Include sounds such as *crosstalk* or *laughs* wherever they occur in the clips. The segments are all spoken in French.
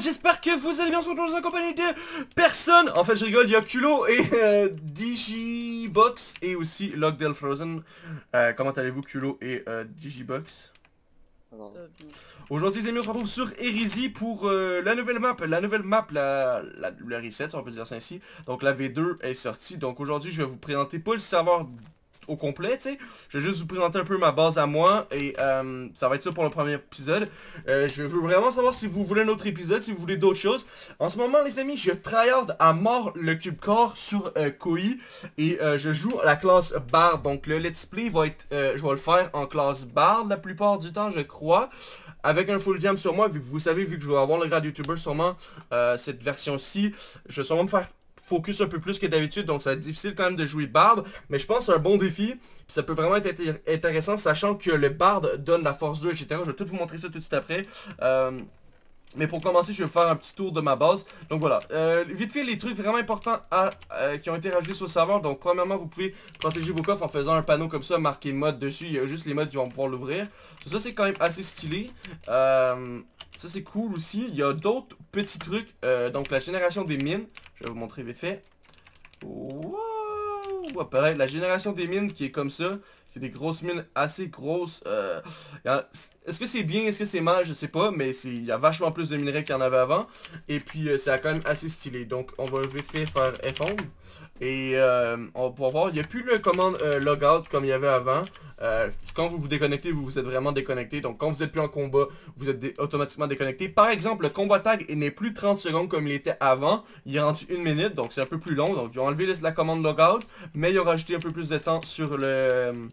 j'espère que vous allez bien, surtout la compagnie de personne. En fait, je rigole, il y a Culo et euh, Digibox et aussi Lockdale Frozen. Euh, comment allez-vous, Culo et euh, Digibox Aujourd'hui les amis on se retrouve sur Erizi pour euh, la nouvelle map, la nouvelle map, la, reset si on peut dire ça ainsi Donc la V2 est sortie, donc aujourd'hui je vais vous présenter Paul le serveur au complet, tu sais. Je vais juste vous présenter un peu ma base à moi et euh, ça va être ça pour le premier épisode. Euh, je veux vraiment savoir si vous voulez un autre épisode, si vous voulez d'autres choses. En ce moment, les amis, je tryhard à mort le cube corps sur euh, et euh, je joue la classe barre. Donc le let's play va être, je vais le faire en classe barre la plupart du temps, je crois. Avec un full jam sur moi, vu que vous savez, vu que je vais avoir le grade YouTuber sûrement cette version-ci, je vais sûrement me faire focus un peu plus que d'habitude, donc ça va être difficile quand même de jouer Bard. mais je pense que c'est un bon défi, puis ça peut vraiment être intéressant, sachant que le barde donne la force 2, etc. Je vais tout vous montrer ça tout de suite après. Euh, mais pour commencer, je vais faire un petit tour de ma base. Donc voilà, euh, vite fait, les trucs vraiment importants euh, qui ont été rajoutés sur le serveur. Donc premièrement, vous pouvez protéger vos coffres en faisant un panneau comme ça, marqué mode dessus. Il y a juste les modes qui vont pouvoir l'ouvrir. Ça, c'est quand même assez stylé. Euh, ça, c'est cool aussi. Il y a d'autres petits trucs. donc la génération des mines. Je vais vous montrer vite fait. Wow! la génération des mines qui est comme ça des grosses mines assez grosses. Euh, est-ce que c'est bien, est-ce que c'est mal, je sais pas, mais il y a vachement plus de minerais qu'il y en avait avant. Et puis euh, ça c'est quand même assez stylé. Donc on va vite faire f Et euh, on pourra voir, il n'y a plus le commande logout comme il y avait avant. quand vous vous déconnectez, vous vous êtes vraiment déconnecté. Donc quand vous êtes plus en combat, vous êtes automatiquement déconnecté. Par exemple, le combat tag n'est plus 30 secondes comme il était avant. Il est rendu une minute, donc c'est un peu plus long. Donc ils ont enlevé la commande logout, mais ils ont rajouté un peu plus de temps sur le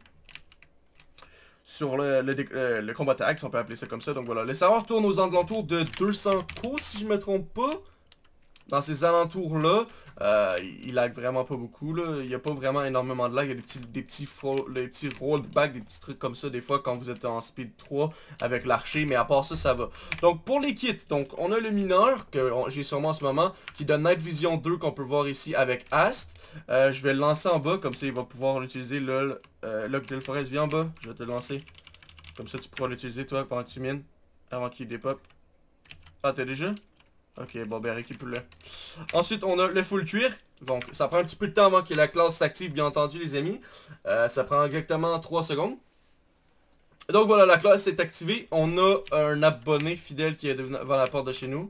sur le, le, euh, combat on peut appeler ça comme ça. Donc voilà, le serveur tourne aux alentours de 200 coups, si je me trompe pas dans ces alentours-là, euh, il lag vraiment pas beaucoup. Là. Il n'y a pas vraiment énormément de lag. Il y a des petits, des petits, des petits des petits trucs comme ça des fois quand vous êtes en speed 3 avec l'archer. Mais à part ça, ça va. Donc pour les kits, donc on a le mineur que j'ai sûrement en ce moment qui donne Night Vision 2 qu'on peut voir ici avec Ast. Euh, je vais le lancer en bas comme ça il va pouvoir l'utiliser. le euh, Forest, viens en bas. Je vais te lancer. Comme ça tu pourras l'utiliser toi pendant que tu mines. Avant qu'il dépop. Ah t'es déjà Ok, bon ben récupère-le. Ensuite, on a le full cuir. Donc, ça prend un petit peu de temps avant que la classe s'active, bien entendu, les amis. Euh, ça prend exactement 3 secondes. Donc voilà, la classe est activée. On a un abonné fidèle qui est devant la porte de chez nous.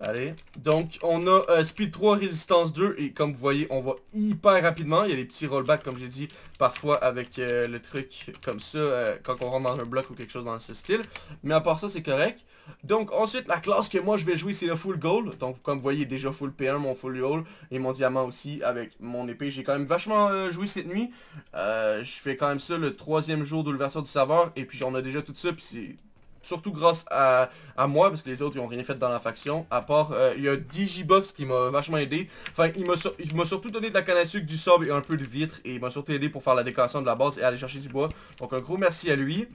Allez. Donc, on a euh, Speed 3, Résistance 2. Et comme vous voyez, on va hyper rapidement. Il y a des petits rollbacks, comme j'ai dit, parfois avec euh, le truc comme ça, euh, quand on rentre dans un bloc ou quelque chose dans ce style. Mais à part ça, c'est correct. Donc, ensuite, la classe que moi, je vais jouer, c'est le Full goal. Donc, comme vous voyez, déjà Full P1, mon Full goal. et mon Diamant aussi avec mon épée. J'ai quand même vachement joué cette nuit. je fais quand même ça le troisième jour de l'ouverture du serveur. Et puis, j'en ai déjà tout ça. Puis, c'est surtout grâce à, à moi, parce que les autres, ils ont rien fait dans la faction, à part, euh, il y a Digibox qui m'a vachement aidé, enfin, il m'a surtout donné de la canne à sucre, du sable et un peu de vitre, et il m'a surtout aidé pour faire la décoration de la base et aller chercher du bois, donc un gros merci à lui.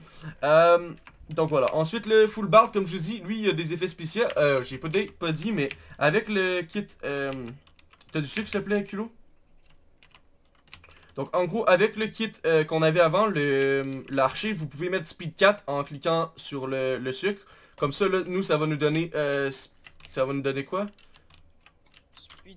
Euh, donc voilà, ensuite le full bard, comme je vous dis, lui il a des effets spéciaux, euh, j'ai pas, pas dit, mais avec le kit, euh, t'as du sucre s'il te plaît, culot donc en gros, avec le kit euh, qu'on avait avant, l'archer, vous pouvez mettre speed 4 en cliquant sur le, sucre. Comme ça, nous, ça va nous donner... Euh, ça va nous donner quoi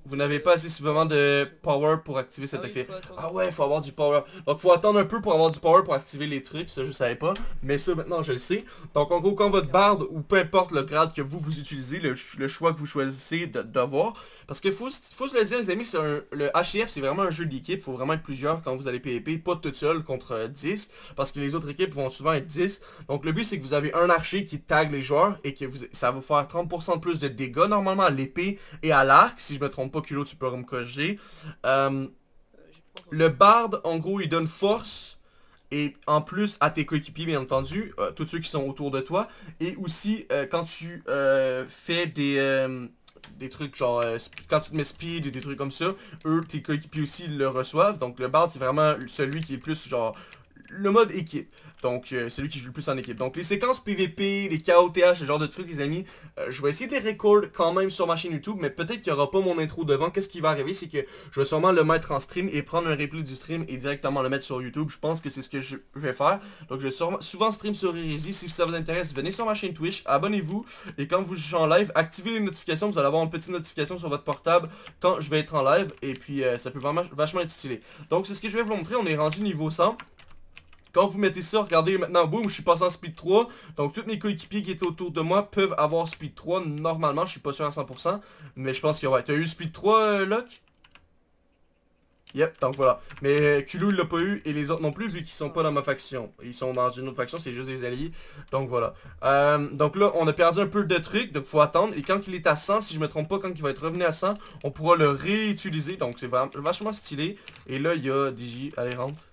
vous n'avez pas assez suffisamment de power pour activer cet ah effet. ah ouais, faut avoir du power. Donc faut attendre un peu pour avoir du power pour activer les trucs, ça je savais pas. Mais ça maintenant je le sais. Donc en gros quand votre barde ou peu importe le grade que vous vous utilisez, le, le choix que vous choisissez d'avoir, parce que faut, se le dire, les amis, le HF, c'est vraiment un jeu d'équipe. Faut vraiment être plusieurs quand vous allez PvP, pas tout seul contre 10. Euh, parce que les autres équipes vont souvent être 10. Donc le but, c'est que vous avez un archer qui tag les joueurs et que vous, ça va vous faire 30% de plus de dégâts normalement à l'épée et à l'arc. Si je me trompe pas, culot, tu peux me corriger. Euh, le barde, en gros, il donne force et en plus à tes coéquipiers bien entendu, euh, tous ceux qui sont autour de toi, et aussi quand tu fais des des trucs genre euh, quand tu te mets speed et des trucs comme ça, eux, tes coéquipiers aussi le reçoivent. Donc le bard, c'est vraiment celui qui est plus genre le mode équipe. Donc, c'est euh, celui qui joue le plus en équipe. Donc, les séquences PVP, les KOTH, ce genre de trucs, les amis, euh, je vais essayer de les record quand même sur ma chaîne YouTube, mais peut-être qu'il n'y aura pas mon intro devant. Qu'est-ce qui va arriver, c'est que je vais sûrement le mettre en stream et prendre un replay du stream et directement le mettre sur YouTube. Je pense que c'est ce que je vais faire. Donc, je vais souvent stream sur Easy. Si ça vous intéresse, venez sur ma chaîne Twitch, abonnez-vous. Et quand vous jouez en live, activez les notifications. Vous allez avoir une petite notification sur votre portable quand je vais être en live. Et puis, euh, ça peut vraiment vachement être stylé. Donc, c'est ce que je vais vous montrer. On est rendu niveau 100. Quand vous mettez ça, regardez maintenant, boum, je suis passé en speed 3. Donc tous mes coéquipiers qui étaient autour de moi peuvent avoir speed 3. Normalement, je suis pas sûr à 100%. Mais je pense qu'il qu'il Tu T'as eu speed 3, euh, Locke Yep, donc voilà. Mais euh, Kulou, il l'a pas eu, et les autres non plus, vu qu'ils sont pas dans ma faction. Ils sont dans une autre faction, c'est juste des alliés. Donc voilà. Euh, donc là, on a perdu un peu de trucs, donc faut attendre. Et quand il est à 100, si je me trompe pas, quand il va être revenu à 100, on pourra le réutiliser. Donc c'est vachement stylé. Et là, il y a Digi. Allez, rentre.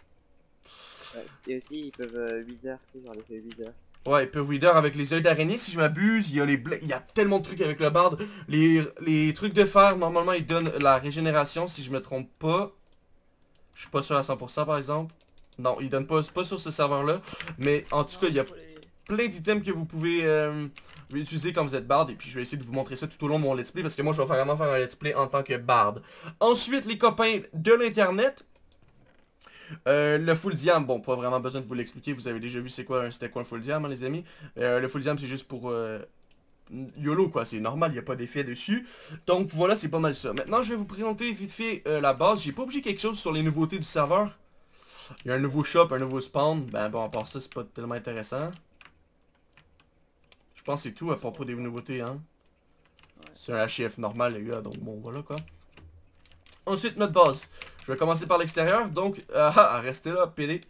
Et aussi, ils peuvent euh, tu sais, Ouais, ils peuvent wither avec les yeux d'araignée, si je m'abuse. Il y a il tellement de trucs avec le barde. Les, trucs de fer, normalement, ils donnent la régénération, si je me trompe pas. Je suis pas sûr à 100% par exemple. Non, ils donnent pas, sur ce serveur-là. Mais en tout cas, il y a plein d'items que vous pouvez euh, utiliser quand vous êtes barde. Et puis je vais essayer de vous montrer ça tout au long de mon let's play. Parce que moi, je vais vraiment faire un let's play en tant que barde. Ensuite, les copains de l'internet, euh, le full diam, bon, pas vraiment besoin de vous l'expliquer, vous avez déjà vu c'est quoi, un quoi un full diam, hein, les amis. Euh, le full diam, c'est juste pour euh, YOLO, quoi, c'est normal, il n'y a pas d'effet dessus. Donc voilà, c'est pas mal ça. Maintenant, je vais vous présenter vite fait la base. J'ai pas oublié quelque chose sur les nouveautés du serveur. Il y a un nouveau shop, un nouveau spawn. Ben bon, à part ça, c'est pas tellement intéressant. Je pense que c'est tout à propos des nouveautés, hein. C'est un HF normal, les gars, donc bon, voilà, quoi. Ensuite, notre base. Je vais commencer par l'extérieur, donc, *laughs* ah, ah, restez là, pédé.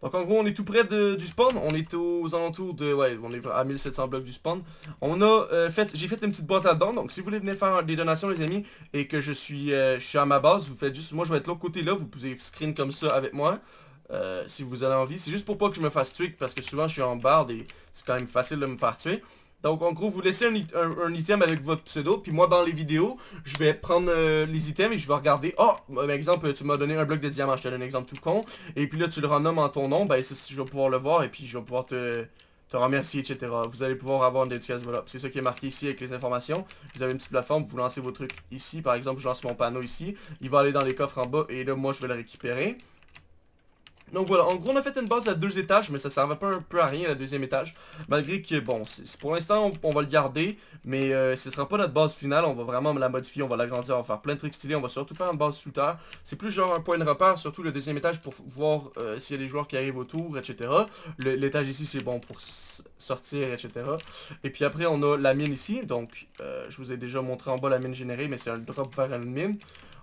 Donc en gros, on est tout près du spawn, on est aux alentours de, ouais, on est à 1700 blocs du spawn. On a euh, fait, j'ai fait une petite boîte là-dedans, donc si vous voulez venir faire des donations, les amis, et que euh, je suis, à ma base, vous faites juste, moi je vais être l'autre côté là, vous pouvez screen comme ça avec moi. Euh, si vous avez envie, c'est juste pour pas que je me fasse tuer, parce que souvent je suis en barde et c'est quand même facile de me faire tuer. Donc en gros, vous laissez un, un, item avec votre pseudo, puis moi dans les vidéos, je vais prendre euh, les items et je vais regarder, oh, ah! par ben, exemple, tu m'as donné un bloc de diamant, je te donne un exemple tout con, et puis là tu le renommes en ton nom, ben je vais pouvoir le voir et puis je vais pouvoir te, te remercier, etc. Vous allez pouvoir avoir une dédicace, voilà. C'est ça qui est marqué ici avec les informations. Vous avez une petite plateforme, vous lancez vos trucs ici, par exemple, je lance mon panneau ici, il va aller dans les coffres en bas et là moi je vais le récupérer. Donc voilà, en gros on a fait une base à deux étages, mais ça servait pas un peu à rien la deuxième étage. Malgré que, bon, pour l'instant on, va le garder, mais euh, ce sera pas notre base finale, on va vraiment la modifier, on va l'agrandir, on va faire plein de trucs stylés, on va surtout faire une base sous terre. C'est plus genre un point de repère, surtout le deuxième étage pour voir si euh, s'il y a des joueurs qui arrivent autour, etc. L'étage ici c'est bon pour sortir, etc. Et puis après on a la mine ici, donc euh, je vous ai déjà montré en bas la mine générée, mais c'est un drop vers une mine.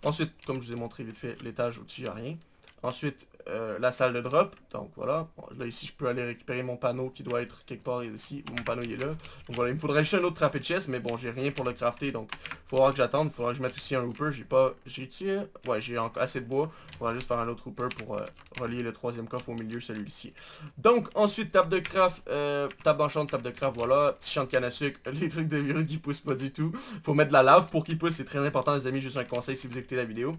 Ensuite, comme je vous ai montré vite fait, l'étage au-dessus, il n'y a rien. Ensuite, euh, la salle de drop. Donc voilà, là ici je peux aller récupérer mon panneau qui doit être quelque part ici. Mon panneau il est là. Donc voilà, il me faudrait juste un autre chest, mais bon j'ai rien pour le crafter, donc faut voir que j'attende. Faudra que je mette aussi un hooper. J'ai pas, j'ai tué. Ouais, j'ai encore assez de bois. Faudra juste faire un autre hooper pour euh, relier le troisième coffre au milieu celui-ci. Donc ensuite table de craft, euh, table d'enchant, table de craft. Voilà, petit champ de canne à sucre. *laughs* Les trucs de virus qui poussent pas du tout. Faut mettre de la lave pour qu'ils poussent. C'est très important les amis. Juste un conseil si vous écoutez la vidéo.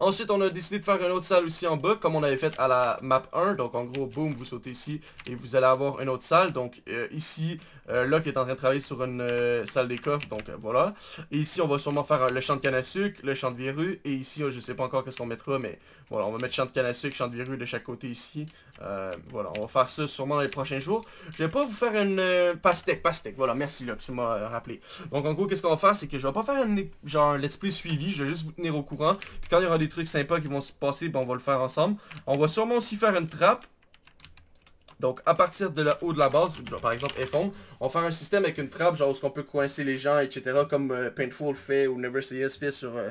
Ensuite, on a décidé de faire une autre salle aussi en bas, comme on avait fait à la map 1. Donc, en gros, boum, vous sautez ici et vous allez avoir une autre salle. Donc, euh, ici, euh, Locke est en train de travailler sur une euh, salle des coffres, donc euh, voilà. Et ici, on va sûrement faire euh, le champ de canne à sucre, le champ de virus. Et ici, oh, je sais pas encore qu'est-ce qu'on mettra, mais voilà, on va mettre champ de canne à sucre, champ de virus de chaque côté ici. voilà, on va faire ça sûrement dans les prochains jours. Je vais pas vous faire une pastèque, pastèque, voilà, merci Locke, tu m'as rappelé. Donc en gros, qu'est-ce qu'on va faire, c'est que je vais pas faire genre un let's play suivi, je vais juste vous tenir au courant. quand il y aura des trucs sympas qui vont se passer, ben, on va le faire ensemble. On va sûrement aussi faire une trappe donc, à partir de la haut de la base, par exemple f on va faire un système avec une trappe, genre où on peut coincer les gens, etc. Comme euh, Paintful fait ou Never Say Yes fait sur HC euh,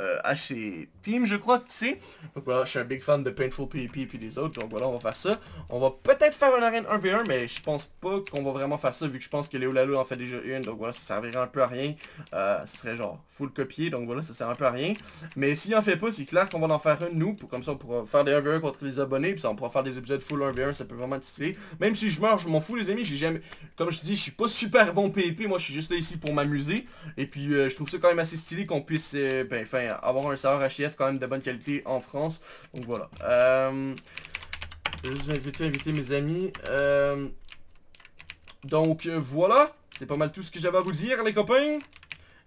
euh, Team, je crois que sais. Donc voilà, je suis un big fan de Painful PvP e puis des autres. Donc voilà, on va faire ça. On va peut-être faire une arène 1v1, mais je pense pas qu'on va vraiment faire ça vu que je pense que Léo Lalo en fait déjà une. Donc voilà, ça servirait un peu à rien. ce serait genre full copier. Donc voilà, ça sert un peu à rien. Mais s'il en fait pas, c'est clair qu'on va en faire une nous. Pour, comme ça, on pourra faire des 1v1 contre les abonnés. Puis ça, on pourra faire des épisodes full 1v1. Ça peut vraiment être même si je meurs, je m'en fous les amis, j'ai jamais... Comme je dis, je suis pas super bon P&P, moi je suis juste là ici pour m'amuser. Et puis euh, je trouve ça quand même assez stylé qu'on puisse euh, ben, avoir un serveur H.F. quand même de bonne qualité en France. Donc voilà. Euh... Je vais juste inviter, mes amis. Euh, donc voilà, c'est pas mal tout ce que j'avais à vous dire les copains.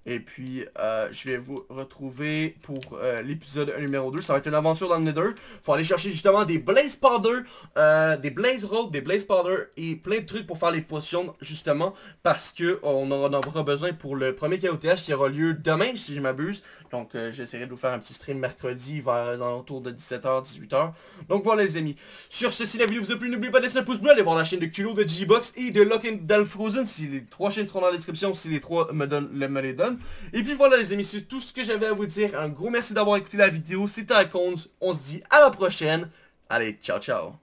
Et puis, euh, je vais vous retrouver pour euh, l'épisode numéro 2. Ça va être une aventure dans le Nether. Faut aller chercher justement des Blaze Powder, euh, des Blaze Road, des Blaze Powder et plein de trucs pour faire les potions justement. Parce qu'on on en aura besoin pour le premier KOTH qui aura lieu demain si je m'abuse. Donc j'essaierai de vous faire un petit stream mercredi vers autour de 17h, 18h. Donc voilà les amis. Sur ce, si la vidéo vous a plu, n'oubliez pas de laisser un pouce bleu, Allez voir la chaîne de culo de G-Box et de Lock and Frozen. Si les trois chaînes sont dans la description, si les trois me, donnent, me les donnent. Et puis voilà les amis, c'est tout ce que j'avais à vous dire. Un gros merci d'avoir écouté la vidéo. C'était Iconz, On se dit à la prochaine. Allez, ciao ciao.